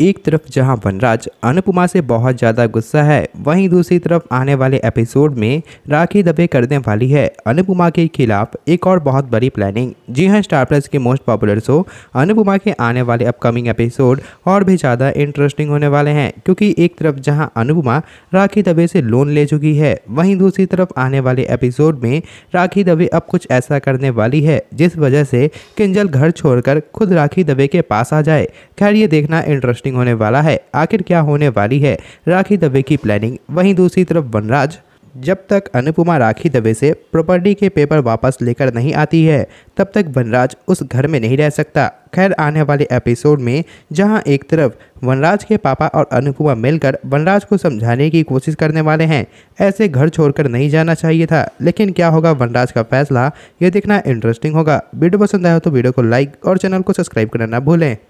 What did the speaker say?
एक तरफ जहां वनराज अनुपमा से बहुत ज़्यादा गुस्सा है वहीं दूसरी तरफ आने वाले एपिसोड में राखी दबे करने वाली है अनुपमा के खिलाफ एक और बहुत बड़ी प्लानिंग जी हां स्टार प्लस के मोस्ट पॉपुलर शो अनुपमा के आने वाले अपकमिंग एपिसोड और भी ज़्यादा इंटरेस्टिंग होने वाले हैं क्योंकि एक तरफ जहाँ अनुपमा राखी दबे से लोन ले चुकी है वहीं दूसरी तरफ आने वाले एपिसोड में राखी दबे अब कुछ ऐसा करने वाली है जिस वजह से किंजल घर छोड़कर खुद राखी दबे के पास आ जाए खैर ये देखना इंटरेस्टिंग पोस्टिंग होने वाला है आखिर क्या होने वाली है राखी दबे की प्लानिंग वहीं दूसरी तरफ वनराज जब तक अनुपमा राखी दबे से प्रॉपर्टी के पेपर वापस लेकर नहीं आती है तब तक वनराज उस घर में नहीं रह सकता खैर आने वाले एपिसोड में जहां एक तरफ वनराज के पापा और अनुपमा मिलकर वनराज को समझाने की कोशिश करने वाले हैं ऐसे घर छोड़कर नहीं जाना चाहिए था लेकिन क्या होगा वनराज का फैसला ये देखना इंटरेस्टिंग होगा वीडियो पसंद आया तो वीडियो को लाइक और चैनल को सब्सक्राइब करना ना भूलें